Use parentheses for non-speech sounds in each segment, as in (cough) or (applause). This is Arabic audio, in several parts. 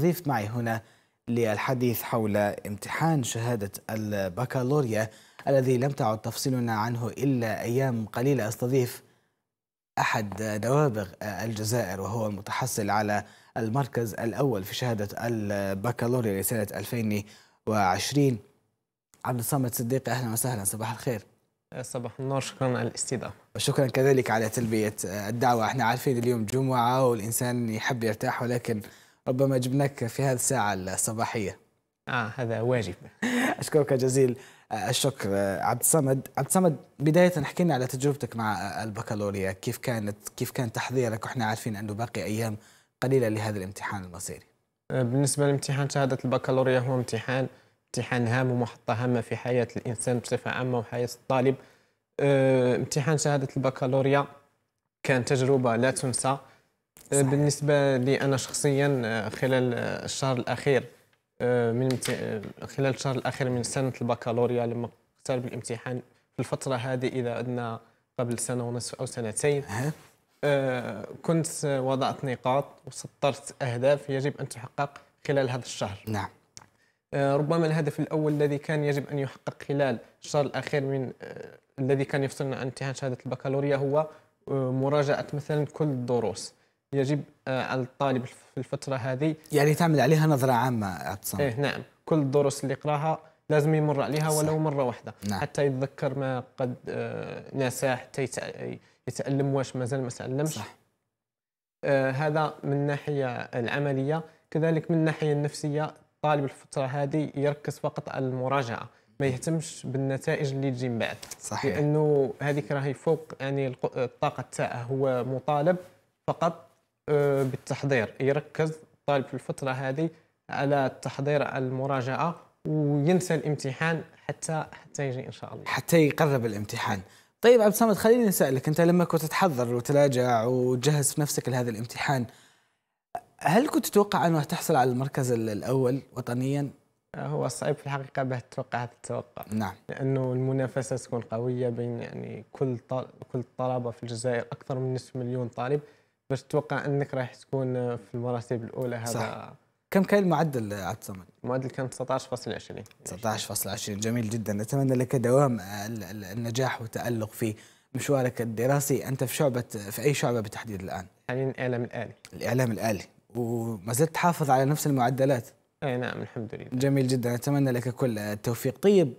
ضيف معي هنا للحديث حول امتحان شهادة البكالوريا الذي لم تعد تفصلنا عنه إلا أيام قليلة أستضيف أحد نوابغ الجزائر وهو المتحصل على المركز الأول في شهادة البكالوريا لسنة 2020 عبد الصمد صديقي أهلا وسهلا صباح الخير صباح النور شكرا على الاستضافه وشكرا كذلك على تلبيه الدعوه احنا عارفين اليوم جمعه والانسان يحب يرتاح ولكن ربما جبناك في هذه الساعة الصباحية آه هذا واجب (laughs) أشكرك جزيل آه، الشكر آه، عبد الصمد عبد الصمد بداية حكينا على تجربتك مع آه، البكالوريا كيف كانت كيف كان تحضيرك وإحنا عارفين أنه باقي أيام قليلة لهذا الامتحان المصيري بالنسبة لامتحان شهادة البكالوريا هو امتحان امتحان هام ومحطة هامة في حياة الإنسان بصفة عامة وحياة الطالب امتحان شهادة البكالوريا كان تجربة لا تنسى بالنسبه لي انا شخصيا آه، خلال آه، الشهر الاخير آه، من خلال الشهر الاخير من سنه البكالوريا لما اقترب الامتحان في الفتره هذه اذا عندنا قبل سنه ونصف او سنتين كنت وضعت نقاط وسطرت اهداف يجب ان تحقق خلال هذا الشهر نعم ربما الهدف الاول الذي كان يجب ان يحقق خلال الشهر الاخير من الذي كان يفصلنا عن امتحان شهاده البكالوريا هو مراجعه مثلا كل الدروس يجب على آه، الطالب في الفتره هذه يعني تعمل عليها نظره عامه عبد إيه نعم كل الدروس اللي يقراها لازم يمر عليها صح. ولو مره واحده نعم. حتى يتذكر ما قد آه، نساه حتى يتالم واش مازال ما تعلمش صح. آه هذا من الناحيه العمليه كذلك من الناحيه النفسيه الطالب الفتره هذه يركز فقط على المراجعه ما يهتمش بالنتائج اللي تجي من بعد صحيح لانه هذيك راهي فوق يعني الطاقه تاعه هو مطالب فقط آه، بالتحضير يركز الطالب في الفترة هذه على التحضير المراجعة وينسى الامتحان حتى حتى يجي ان شاء الله حتى يقرب الامتحان طيب عبد الصمد خليني اسالك انت لما كنت تحضر وتراجع وتجهز في نفسك لهذا الامتحان هل كنت تتوقع انه تحصل على المركز الاول وطنيا آه، هو صعيب في الحقيقه به تتوقع هذا التوقع نعم لانه المنافسه تكون قويه بين يعني كل كل الطلبه في الجزائر اكثر من نصف مليون طالب باش تتوقع انك راح تكون في المراتب الاولى هذا صح. كم كان المعدل عبد الصمد؟ المعدل كان 19.20 19.20 جميل جدا نتمنى لك دوام النجاح والتألق في مشوارك الدراسي انت في شعبه في اي شعبه بالتحديد الان؟ حاليا الاعلام الالي الاعلام الالي وما زلت تحافظ على نفس المعدلات اي نعم الحمد لله جميل جدا اتمنى لك كل التوفيق طيب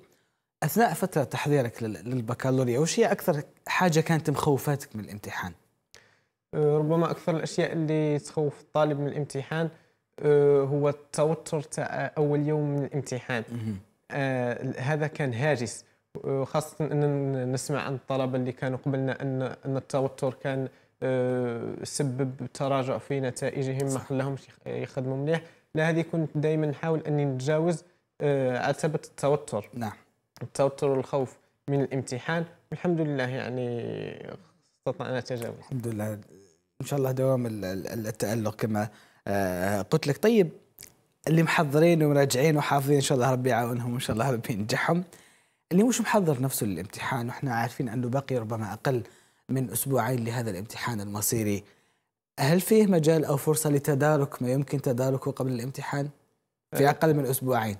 اثناء فتره تحضيرك للبكالوريا وش هي اكثر حاجه كانت مخوفاتك من الامتحان؟ آه، ربما اكثر الاشياء اللي تخوف الطالب من الامتحان آه، هو التوتر تاع اول يوم من الامتحان آه، هذا كان هاجس خاصه ان نسمع عن الطلبه اللي كانوا قبلنا ان ان التوتر كان سبب تراجع في نتائجهم ما خلاهمش يخدموا مليح لا هذه كنت دائما نحاول اني نتجاوز عتبه التوتر نعم التوتر والخوف من الامتحان والحمد لله يعني استطعنا تجاوز الحمد لله ان شاء الله دوام التالق كما آه، قلت لك طيب اللي محضرين ومراجعين وحافظين ان شاء الله ربي يعاونهم وان شاء الله ربي ينجحهم اللي مش محضر نفسه للامتحان واحنا عارفين انه باقي ربما اقل من اسبوعين لهذا الامتحان المصيري هل فيه مجال او فرصه لتدارك ما يمكن تداركه قبل الامتحان في آه. اقل من اسبوعين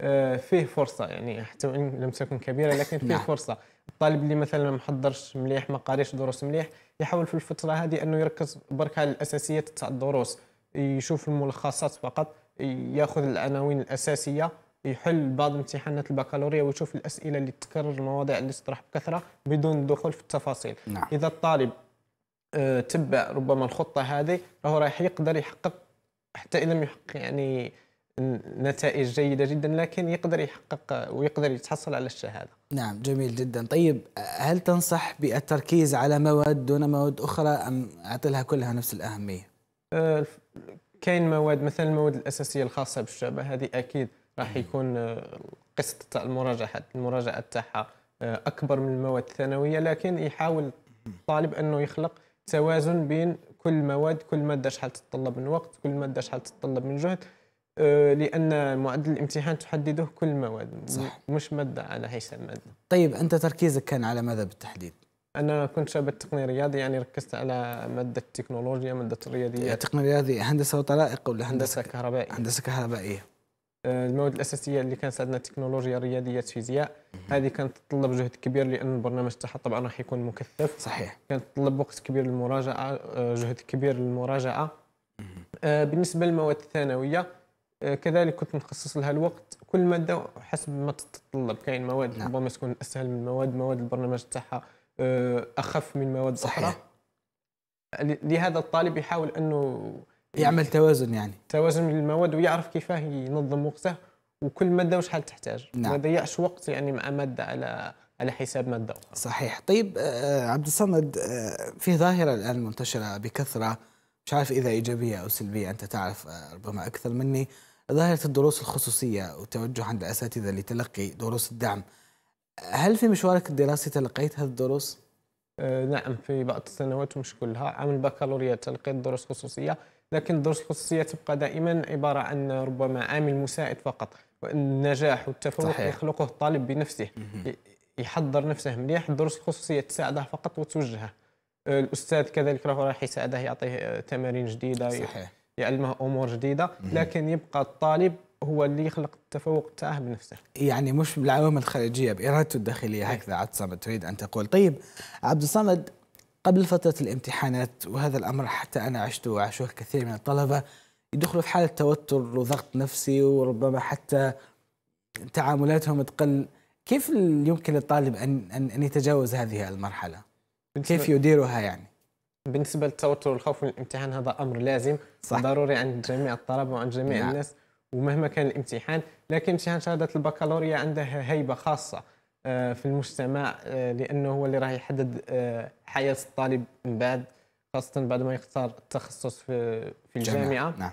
آه، فيه فرصه يعني حتى وان لم تكن كبيره لكن فيه نعم. فرصه الطالب اللي مثلا ما محضرش مليح ما قاريش دروس مليح يحاول في الفتره هذه انه يركز برك على الاساسيات تاع الدروس يشوف الملخصات فقط ياخذ العناوين الاساسيه يحل بعض امتحانات البكالوريا ويشوف الاسئله اللي تكرر المواضيع اللي تطرح بكثره بدون الدخول في التفاصيل نعم. اذا الطالب آه، تبع ربما الخطه هذه راه راح يقدر يحقق حتى اذا لم يحقق يعني نتائج جيدة جدا لكن يقدر يحقق ويقدر يتحصل على الشهادة نعم جميل جدا طيب هل تنصح بالتركيز على مواد دون مواد أخرى أم أعطي كلها نفس الأهمية؟ أه كاين مواد مثلا المواد الأساسية الخاصة بالشعبة هذه أكيد راح يكون قصة أه، تاع المراجعة المراجعة تاعها أه، أكبر من المواد الثانوية لكن يحاول الطالب أنه يخلق توازن بين كل مواد كل مادة شحال تتطلب من وقت كل مادة شحال تتطلب من جهد أه، لان معدل الامتحان تحدده كل المواد صح. مش ماده على حساب ماده طيب انت تركيزك كان على ماذا بالتحديد انا كنت شاب تقني رياضي يعني ركزت على ماده التكنولوجيا ماده الرياضيات يعني تقني رياضي هندسه وطلائق ولا هندسه, هندسة كهربائيه هندسه كهربائيه أه، المواد الاساسيه اللي كانت عندنا تكنولوجيا رياضيات فيزياء هذه كانت تتطلب جهد كبير لان البرنامج تاعها طبعا راح يكون مكثف صحيح كانت تطلب وقت كبير للمراجعه أه، جهد كبير للمراجعه بالنسبه للمواد الثانويه آه، كذلك كنت نخصص لها الوقت كل ماده حسب ما تتطلب كاين مواد نعم. ربما تكون اسهل من مواد مواد البرنامج تاعها آه، اخف من مواد صحيح اخرى لهذا الطالب يحاول انه يعمل توازن يعني توازن من المواد ويعرف كيفاه ينظم وقته وكل ماده وشحال تحتاج نعم. ما يضيعش وقت يعني مع ماده على على حساب ماده اخرى صحيح طيب آه، عبد الصمد في ظاهره الان منتشره بكثره مش عارف اذا ايجابيه او سلبيه انت تعرف ربما اكثر مني ظاهرة الدروس الخصوصية والتوجه عند الأساتذة لتلقي دروس الدعم هل في مشوارك الدراسي تلقيت هذه الدروس؟ أه، نعم في بعض السنوات مش كلها عام البكالوريا تلقيت دروس خصوصية لكن الدروس الخصوصية تبقى دائما عبارة عن ربما عامل مساعد فقط وأن النجاح والتفوق صحيح. يخلقه الطالب بنفسه يحضر نفسه مليح الدروس الخصوصية تساعده فقط وتوجهه أه، الأستاذ كذلك راح يساعده يعطيه أه، تمارين جديدة صحيح يعلمه امور جديده لكن يبقى الطالب هو اللي يخلق التفوق تاعه بنفسه يعني مش بالعوامل الخارجيه بارادته الداخليه نعم. هكذا عبد الصمد تريد ان تقول طيب عبد الصمد قبل فتره الامتحانات وهذا الامر حتى انا عشته وعاشوه كثير من الطلبه يدخلوا في حاله توتر وضغط نفسي وربما حتى تعاملاتهم تقل كيف يمكن للطالب ان ان يتجاوز هذه المرحله؟ كيف يديرها يعني؟ بالنسبه للتوتر والخوف من الامتحان هذا امر لازم صح. ضروري عند جميع الطلبه وعند جميع نعم. الناس ومهما كان الامتحان لكن امتحان شهاده البكالوريا عنده هيبه خاصه آه، في المجتمع آه، لانه هو اللي راح يحدد آه، حياه الطالب من بعد خاصه بعد ما يختار التخصص في في الجامعه نعم.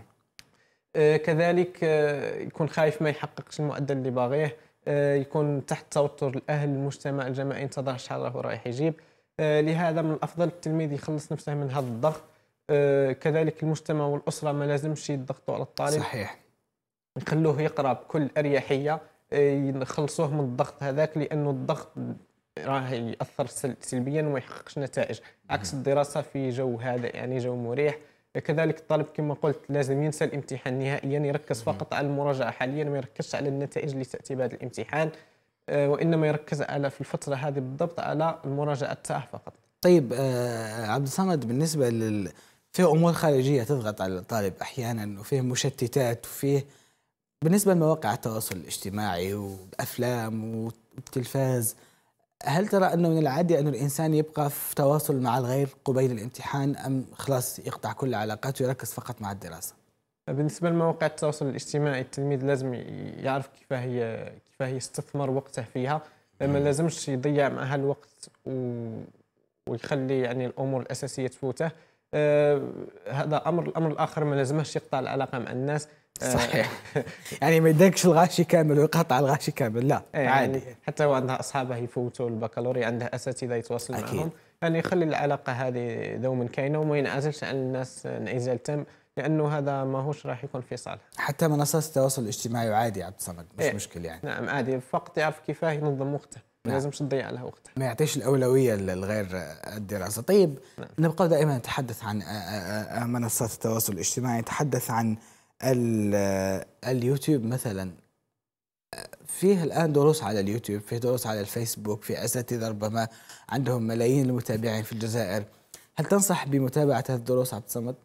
كذلك يكون خايف ما يحققش المعدل اللي باغيه يكون تحت توتر الاهل المجتمع الجامعي ينتظر شحال راهو رايح يجيب آه، لهذا من الافضل التلميذ يخلص نفسه من هذا الضغط آه، كذلك المجتمع والاسره ما لازمش يضغطوا على الطالب صحيح يخلوه يقرا بكل اريحيه آه، يخلصوه من الضغط هذاك لانه الضغط راه ياثر سلبيا وما يحققش نتائج عكس الدراسه في جو هذا يعني جو مريح كذلك الطالب كما قلت لازم ينسى الامتحان نهائيا يركز فقط على المراجعه حاليا ما يركزش على النتائج اللي تاتي بهذا الامتحان آه، وانما يركز على في الفتره هذه بالضبط على المراجعه تاعه فقط. طيب آه، عبد الصمد بالنسبه لل في امور خارجيه تضغط على الطالب احيانا وفيه مشتتات وفيه بالنسبه لمواقع التواصل الاجتماعي والافلام والتلفاز هل ترى انه من العادي انه الانسان يبقى في تواصل مع الغير قبيل الامتحان ام خلاص يقطع كل العلاقات ويركز فقط مع الدراسه؟ بالنسبه لمواقع التواصل الاجتماعي التلميذ لازم يعرف كيف هي فهي استثمر وقته فيها ما لازمش يضيع معها الوقت و... ويخلي يعني الامور الاساسيه تفوته آه هذا امر الامر الاخر ما لازمش يقطع العلاقه مع الناس آه، صحيح (laughs) يعني ما يدكش الغاشي كامل ويقطع الغاشي كامل لا إيه، يعني عادي حتى هو عندها اصحابه يفوتوا البكالوريا عندها اساتذه يتواصل معهم يعني يخلي العلاقه هذه دوما كاينه وما ينعزلش عن الناس آه، انعزال تام لانه هذا ما هوش راح يكون في صالح حتى منصات التواصل الاجتماعي عادي عبد الصمد مش إيه. مشكل يعني نعم عادي فقط يعرف كيفاه ينظم وقته نعم. لازمش تضيع لها وقتها ما يعطيش الاولويه للغير الدراسه طيب نعم. نبقى دائما نتحدث عن منصات التواصل الاجتماعي نتحدث عن آه، اليوتيوب مثلا فيه الان دروس على اليوتيوب فيه دروس على الفيسبوك في اساتذه ربما عندهم ملايين المتابعين في الجزائر هل تنصح بمتابعه هذه الدروس عبد الصمد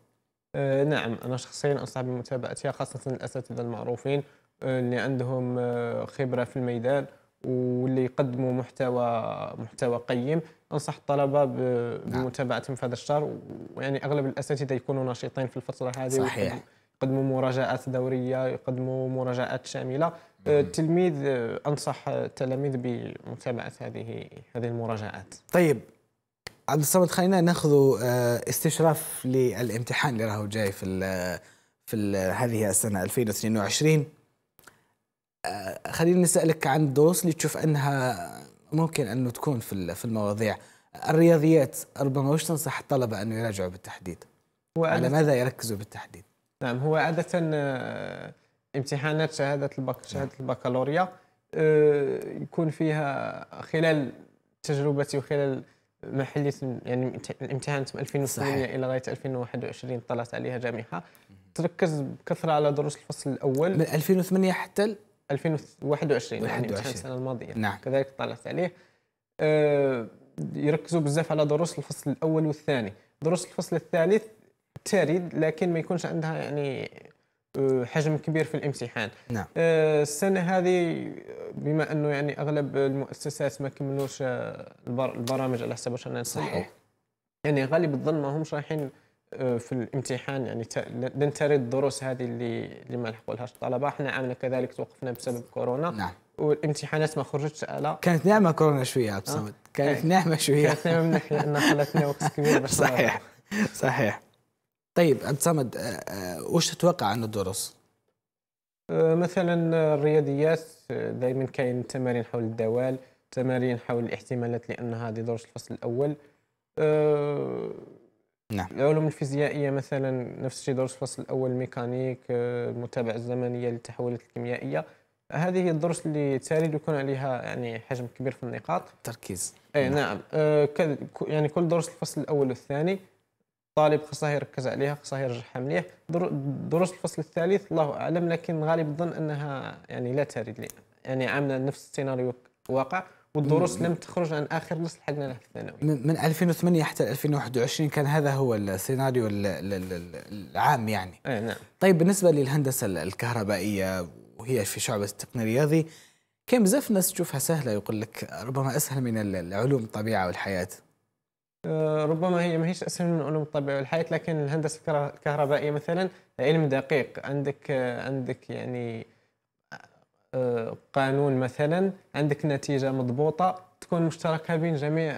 آه، نعم أنا شخصيا أنصح بمتابعتها خاصة الأساتذة المعروفين آه، اللي عندهم آه، خبرة في الميدان واللي يقدموا محتوى محتوى قيم انصح الطلبه نعم. بمتابعتهم في هذا الشهر ويعني اغلب الاساتذه يكونوا نشيطين في الفتره هذه صحيح يقدموا مراجعات دوريه يقدموا مراجعات شامله التلميذ انصح التلاميذ بمتابعه هذه هذه المراجعات طيب عبد الصمد خلينا ناخذ آه، استشراف للامتحان اللي راهو جاي في في هذه السنه 2022 آه، خلينا نسالك عن الدروس اللي تشوف انها ممكن انه تكون في في المواضيع الرياضيات ربما وش تنصح الطلبه انه يراجعوا بالتحديد؟ على ماذا يركزوا بالتحديد؟ نعم هو عاده آه، امتحانات شهاده البك نعم. شهاده البكالوريا يكون فيها خلال تجربتي وخلال ما حليت يعني امتحان 2008 الى غايه 2021 طلعت عليها جامعه تركز بكثره على دروس الفصل الاول من 2008 حتى 2021 يعني امتحان السنه الماضيه نعم. كذلك طلعت عليه آه، يركزوا بزاف على دروس الفصل الاول والثاني دروس الفصل الثالث تارد لكن ما يكونش عندها يعني آه، حجم كبير في الامتحان نعم. آه، السنه هذه بما انه يعني اغلب المؤسسات ما كملوش آه، البرامج على حسب واش انا صحيح يعني غالب الظن ما همش رايحين في الامتحان يعني لن ترد الدروس هذه اللي اللي ما لحقوا لهاش الطلبه احنا عامنا كذلك توقفنا بسبب كورونا نعم والامتحانات ما خرجتش على كانت ناعمه كورونا شويه عبد الصمد كانت إيه. ناعمه شويه كانت ناعمه من ناحيه انها خلتنا وقت كبير باش (laughs) صحيح صحيح طيب عبد الصمد آه، آه، وش تتوقع عن الدروس؟ آه، مثلا الرياضيات دائما كاين تمارين حول الدوال تمارين حول الاحتمالات لان هذه دروس الفصل الاول أه نعم العلوم الفيزيائيه مثلا نفس الشيء دروس الفصل الاول الميكانيك المتابعه الزمنيه للتحولات الكيميائيه هذه الدروس اللي تالي يكون عليها يعني حجم كبير في النقاط تركيز اي نعم, نعم. أه يعني كل دروس الفصل الاول والثاني الطالب خصه يركز عليها خصه يرجعها مليح دروس الفصل الثالث الله اعلم لكن غالب الظن انها يعني لا ترد لي يعني عامله نفس السيناريو واقع والدروس لم تخرج عن اخر نص لحقنا له في الثانوي من 2008 حتى 2021 كان هذا هو السيناريو العام يعني اي نعم طيب بالنسبه للهندسه الكهربائيه وهي في شعبه التقنيه الرياضي كان بزاف ناس تشوفها سهله يقول لك ربما اسهل من العلوم الطبيعه والحياه آه، ربما هي ماهيش اسهل من العلوم الطبيعيه والحياه لكن الهندسه الكهربائيه مثلا علم دقيق عندك آه، عندك يعني آه، قانون مثلا عندك نتيجه مضبوطه تكون مشتركه بين جميع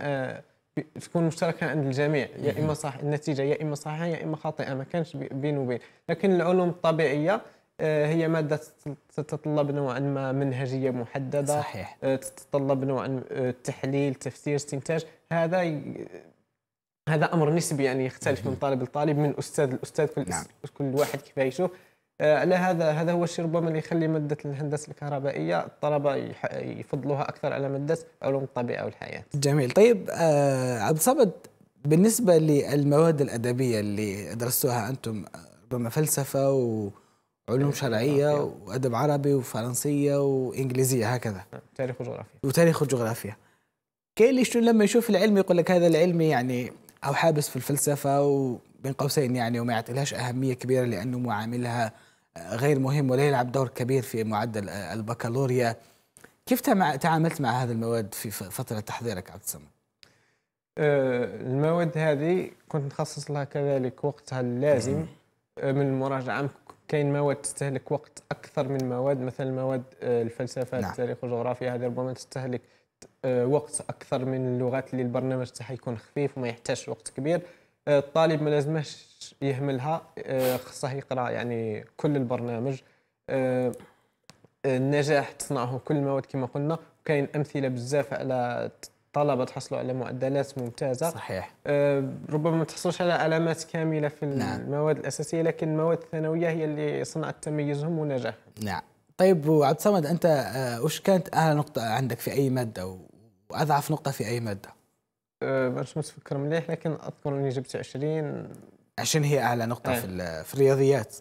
تكون مشتركه عند الجميع يا اما صح النتيجه يا اما صحيحه يا اما خاطئه ما كانش بين وبين لكن العلوم الطبيعيه هي ماده تتطلب نوعا ما منهجيه محدده صحيح تتطلب نوعا تحليل تفسير استنتاج هذا هذا امر نسبي يعني يختلف من طالب لطالب من استاذ لاستاذ كل نعم. كل واحد كيف يشوف آه على هذا هذا هو الشيء ربما اللي يخلي ماده الهندسه الكهربائيه الطلبه يفضلوها اكثر على ماده علوم الطبيعه والحياه. جميل طيب آه عبد الصمد بالنسبه للمواد الادبيه اللي درستوها انتم ربما فلسفه وعلوم شرعية وأدب عربي وفرنسية وإنجليزية هكذا نعم، تاريخ وجغرافيا وتاريخ وجغرافيا كاين اللي لما يشوف العلم يقول لك هذا العلم يعني او حابس في الفلسفه وبين قوسين يعني وما يعطيلهاش اهميه كبيره لانه معاملها غير مهم ولا يلعب دور كبير في معدل البكالوريا كيف تعاملت مع هذه المواد في فتره تحضيرك عبد الصمد أه، المواد هذه كنت نخصص لها كذلك وقتها اللازم أه، من المراجعه كاين مواد تستهلك وقت اكثر من مواد مثل مواد أه، الفلسفه نعم. التاريخ والجغرافيا هذه ربما تستهلك آه، وقت اكثر من اللغات اللي البرنامج تاعها يكون خفيف وما يحتاجش وقت كبير آه، الطالب ما لازمهش يهملها آه، خصه يقرا يعني كل البرنامج النجاح تصنعه كل المواد كما قلنا وكاين امثله بزاف على الطلبه تحصلوا على معدلات ممتازه صحيح ربما ما تحصلوش على علامات كامله في نعم. المواد الاساسيه لكن المواد الثانويه هي اللي صنعت تميزهم ونجاحهم نعم طيب وعبد الصمد انت آه، وش كانت اعلى نقطه عندك في اي ماده واضعف نقطه في اي ماده؟ أه باش ما تفكر مليح لكن اذكر اني جبت 20 20 هي اعلى نقطه أه. في في الرياضيات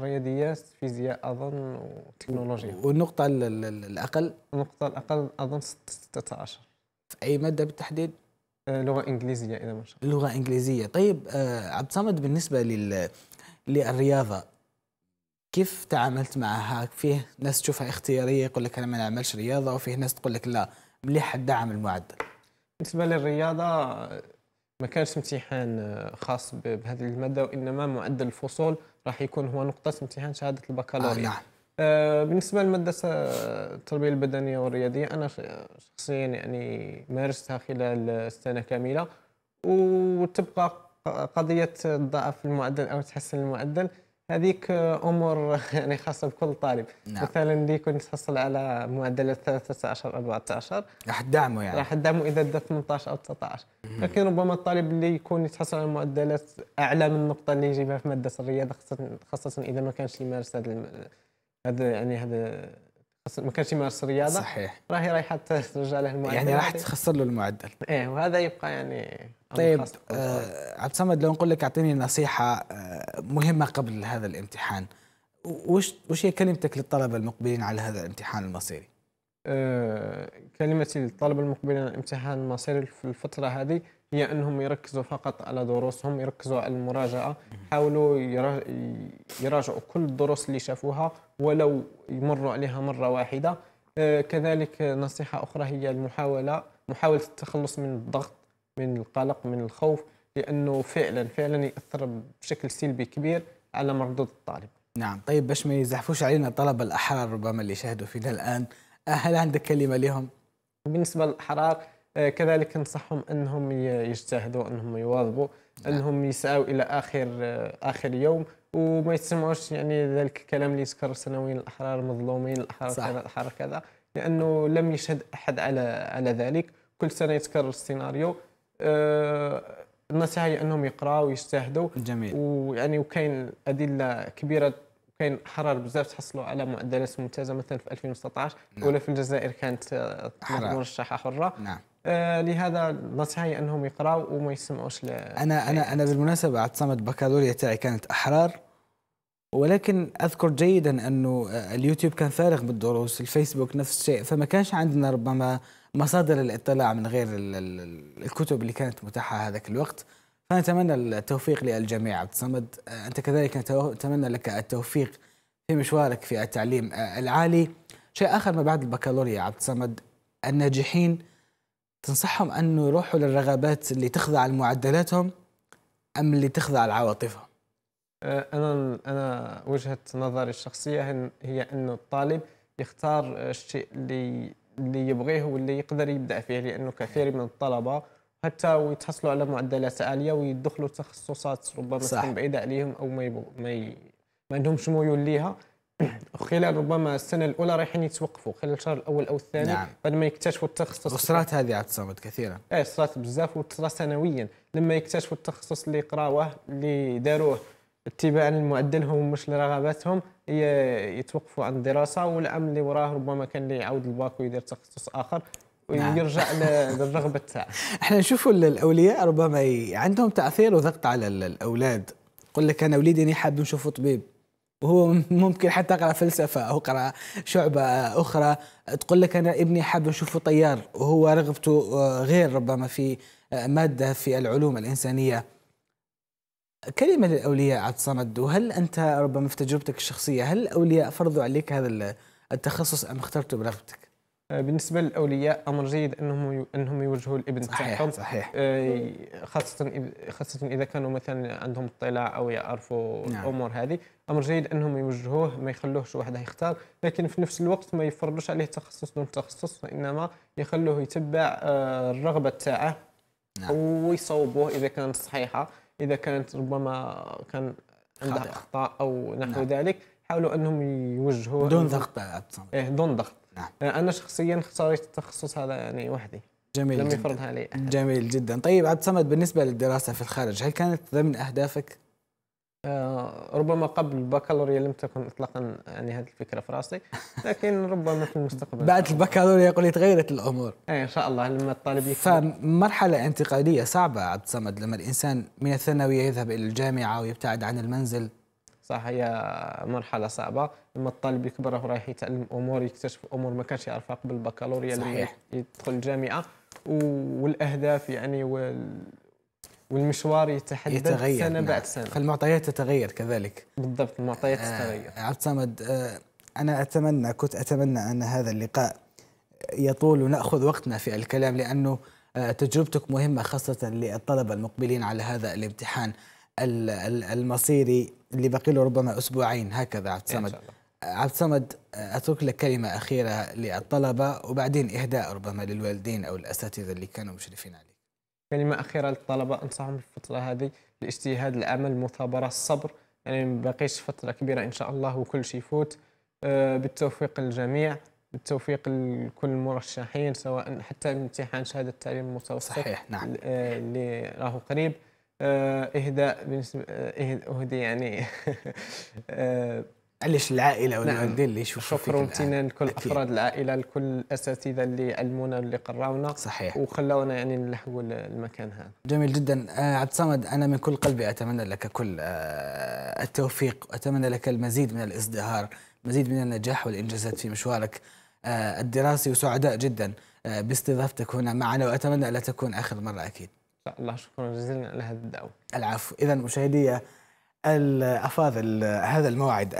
رياضيات فيزياء اظن وتكنولوجيا والنقطه الاقل النقطه الاقل اظن 16 في اي ماده بالتحديد آه، لغه انجليزيه اذا ما شاء الله لغه انجليزيه طيب آه، عبد الصمد بالنسبه لل للرياضه كيف تعاملت معها؟ فيه ناس تشوفها اختياريه يقول لك انا ما نعملش رياضه وفيه ناس تقول لك لا مليح الدعم المعدل. بالنسبه للرياضه ما كانش امتحان خاص بهذه الماده وانما معدل الفصول راح يكون هو نقطه امتحان شهاده البكالوريا. آه نعم. آه بالنسبه للماده التربيه البدنيه والرياضيه انا شخصيا يعني مارستها خلال السنه كامله وتبقى قضيه الضعف المعدل او تحسن المعدل هذيك امور (laughs) يعني خاصه بكل طالب نعم. مثلا اللي كنت تحصل على معدل 13 14 راح تدعمه يعني راح تدعمه اذا دا 18 او 19 مم. لكن ربما الطالب اللي يكون يتحصل على معدلات اعلى من النقطه اللي يجيبها في ماده الرياضه خاصه خاصه اذا ما كانش يمارس هذا هذا يعني هذا ما كانش يمارس الرياضه صحيح راهي رايحه ترجع له المعدل يعني راح تخسر له المعدل ايه وهذا يبقى يعني طيب آه عبد الصمد لو نقول لك اعطيني نصيحه آه مهمه قبل هذا الامتحان وش وش هي كلمتك للطلبه المقبلين على هذا الامتحان المصيري؟ آه كلمتي للطلبه المقبلين على الامتحان المصيري في الفتره هذه هي انهم يركزوا فقط على دروسهم يركزوا على المراجعه يحاولوا يراجعوا كل الدروس اللي شافوها ولو يمروا عليها مره واحده آه، كذلك نصيحه اخرى هي المحاوله محاوله التخلص من الضغط من القلق من الخوف لانه فعلا فعلا ياثر بشكل سلبي كبير على مردود الطالب نعم طيب باش ما يزحفوش علينا الطلبه الاحرار ربما اللي يشاهدوا فينا الان آه، هل عندك كلمه لهم بالنسبه للاحرار آه، كذلك ننصحهم انهم يجتهدوا انهم يواظبوا نعم. انهم يسعوا الى اخر آه، اخر يوم وما يتسمعوش يعني ذلك الكلام اللي يذكر سنويا الاحرار مظلومين الاحرار صح. كذا الاحرار كذا لانه لم يشهد احد على على ذلك كل سنه يتكرر السيناريو أه النصيحه هي انهم يقراوا ويجتهدوا جميل ويعني وكاين ادله كبيره كاين احرار بزاف تحصلوا على معدلات ممتازه مثلا في 2019 نعم. ولا في الجزائر كانت آه، مرشحه حره نعم. آه، لهذا نصيحتي انهم يقراوا وما يسمعوش انا انا انا بالمناسبه اعتصمت بكالوريا تاعي كانت احرار ولكن اذكر جيدا انه آه، اليوتيوب كان فارغ بالدروس الفيسبوك نفس الشيء فما كانش عندنا ربما مصادر الاطلاع من غير الكتب اللي كانت متاحه هذاك الوقت فنتمنى التوفيق للجميع عبد الصمد آه، انت كذلك نتمنى لك التوفيق في مشوارك في التعليم العالي شيء اخر ما بعد البكالوريا عبد الصمد الناجحين تنصحهم أنه يروحوا للرغبات اللي تخضع لمعدلاتهم أم اللي تخضع لعواطفهم أه، أنا أنا وجهة نظري الشخصية هي أنه الطالب يختار الشيء اللي اللي يبغيه واللي يقدر يبدا فيه لأنه كثير من الطلبة حتى ويتحصلوا على معدلات عالية ويدخلوا تخصصات ربما صح. تكون بعيدة عليهم أو ما يبغوا ما, ي... ما عندهمش ميول ليها (clears throat) خلال ربما السنه الاولى رايحين يتوقفوا خلال الشهر الاول او الثاني نعم. بعد ما يكتشفوا التخصص خسرات هذه عاد صارت كثيرا اي صارت بزاف وتصرا سنويا لما يكتشفوا التخصص اللي قراوه اللي داروه اتباعا لمعدلهم مش لرغباتهم يتوقفوا عن الدراسه والعام اللي وراه ربما كان اللي يعاود الباك ويدير تخصص اخر نعم. ويرجع (laughs) للرغبه تاعه احنا نشوفوا الاولياء ربما عندهم تاثير وضغط على الاولاد يقول لك انا وليدي حاب نشوفه طبيب وهو ممكن حتى قرأ فلسفة أو قرأ شعبة أخرى تقول لك أنا ابني حاب أشوفه طيار وهو رغبته آه، غير ربما في آه، مادة في العلوم الإنسانية كلمة للأولياء عبد الصمد وهل أنت ربما في تجربتك الشخصية هل الأولياء فرضوا عليك هذا التخصص أم اخترته برغبتك؟ آه، بالنسبه للاولياء امر جيد انهم انهم يوجهوا الابن تاعهم صحيح آه، خاصه خاصه اذا كانوا مثلا عندهم اطلاع او يعرفوا نعم. الامور هذه امر جيد انهم يوجهوه ما يخلوهش وحده يختار لكن في نفس الوقت ما يفرضوش عليه تخصص دون تخصص وانما يخلوه يتبع آه، الرغبه تاعه نعم. ويصوبوه اذا كانت صحيحه اذا كانت ربما كان عندها اخطاء او نحو نعم. ذلك حاولوا انهم يوجهوه دون ضغط إيه دون ضغط نعم آه، انا شخصيا اختاريت التخصص هذا يعني وحدي جميل لم يفرضها لي أحد. جميل جدا طيب عبد الصمد بالنسبه للدراسه في الخارج هل كانت ضمن اهدافك آه، ربما قبل البكالوريا لم تكن اطلاقا يعني هذه الفكره في راسي لكن ربما في المستقبل بعد البكالوريا يقول لي تغيرت الامور اي ان شاء الله لما الطالب يكبر فمرحله انتقاليه صعبه عبد الصمد لما الانسان من الثانويه يذهب الى الجامعه ويبتعد عن المنزل صح هي مرحله صعبه لما الطالب يكبر رايح يتعلم امور يكتشف امور ما كانش يعرفها قبل البكالوريا لما يدخل الجامعه والاهداف يعني وال والمشوار يتحدد يتغير سنه نعم. بعد سنه فالمعطيات تتغير كذلك بالضبط المعطيات آه، تتغير آه عبد الصمد آه انا اتمنى كنت اتمنى ان هذا اللقاء يطول وناخذ وقتنا في الكلام لانه آه تجربتك مهمه خاصه للطلبه المقبلين على هذا الامتحان المصيري اللي بقي له ربما اسبوعين هكذا عبد الصمد عبد الصمد اترك لك كلمه اخيره للطلبه وبعدين اهداء ربما للوالدين او الاساتذه اللي كانوا مشرفين عليك. كلمه اخيره للطلبه انصحهم في الفتره هذه الاجتهاد العمل المثابره الصبر يعني ما باقيش فتره كبيره ان شاء الله وكل شيء يفوت آه، بالتوفيق للجميع بالتوفيق لكل المرشحين سواء حتى امتحان شهاده التعليم المتوسط صحيح نعم آه، اللي راهو قريب آه، اهداء بالنسبه اهدي يعني (laughs) علاش العائله والوالدين نعم. اللي يشوفوا شكر وامتنان لكل افراد العائله لكل الاساتذه اللي علمونا واللي قراونا صحيح وخلونا يعني نلحقوا المكان هذا جميل جدا آه عبد الصمد انا من كل قلبي اتمنى لك كل آه التوفيق اتمنى لك المزيد من الازدهار مزيد من النجاح والانجازات في مشوارك آه الدراسي وسعداء جدا آه باستضافتك هنا معنا واتمنى الا تكون اخر مره اكيد الله شكرا جزيلا على هذا الدعوه العفو اذا مشاهدي الافاضل هذا الموعد